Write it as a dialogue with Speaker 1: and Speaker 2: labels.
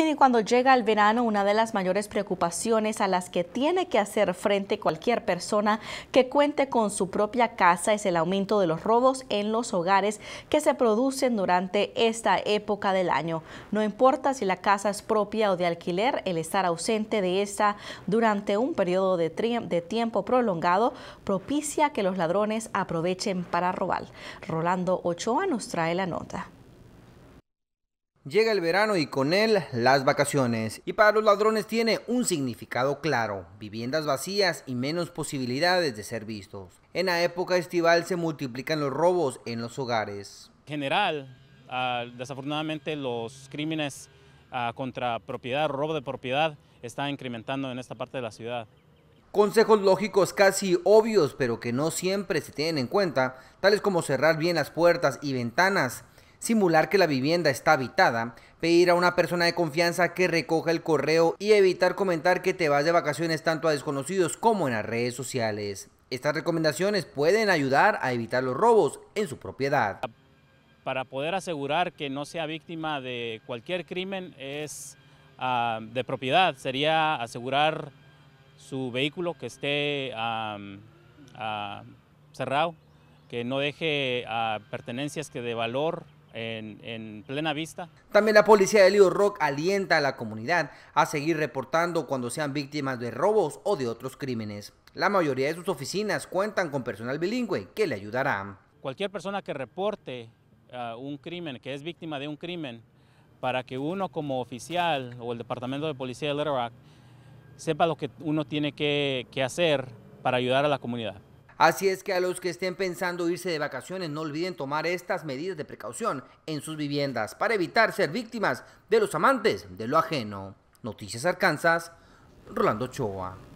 Speaker 1: Miren, cuando llega el verano, una de las mayores preocupaciones a las que tiene que hacer frente cualquier persona que cuente con su propia casa es el aumento de los robos en los hogares que se producen durante esta época del año. No importa si la casa es propia o de alquiler, el estar ausente de esta durante un periodo de, de tiempo prolongado propicia que los ladrones aprovechen para robar. Rolando Ochoa nos trae la nota.
Speaker 2: Llega el verano y con él las vacaciones. Y para los ladrones tiene un significado claro, viviendas vacías y menos posibilidades de ser vistos. En la época estival se multiplican los robos
Speaker 3: en los hogares. En general, ah, desafortunadamente los crímenes ah, contra propiedad, robo de propiedad, están incrementando en esta parte de la ciudad.
Speaker 2: Consejos lógicos casi obvios, pero que no siempre se tienen en cuenta, tales como cerrar bien las puertas y ventanas simular que la vivienda está habitada, pedir a una persona de confianza que recoja el correo y evitar comentar que te vas de vacaciones tanto a desconocidos como en las redes sociales. Estas recomendaciones pueden ayudar a evitar los robos en su propiedad.
Speaker 3: Para poder asegurar que no sea víctima de cualquier crimen es ah, de propiedad, sería asegurar su vehículo que esté ah, ah, cerrado, que no deje pertenencias que de valor en, plena vista.
Speaker 2: También la policía de Little Rock alienta a la comunidad a seguir reportando cuando sean víctimas de robos o de otros crímenes. La mayoría de sus oficinas cuentan con personal bilingüe que le ayudará.
Speaker 3: Cualquier persona que reporte ah, un crimen, que es víctima de un crimen, para que uno como oficial o el departamento de policía de Little Rock sepa lo que uno tiene que hacer para ayudar a la comunidad.
Speaker 2: Así es que a los que estén pensando irse de vacaciones no olviden tomar estas medidas de precaución en sus viviendas para evitar ser víctimas de los amantes de lo ajeno. Noticias Arkansas, Rolando Choa.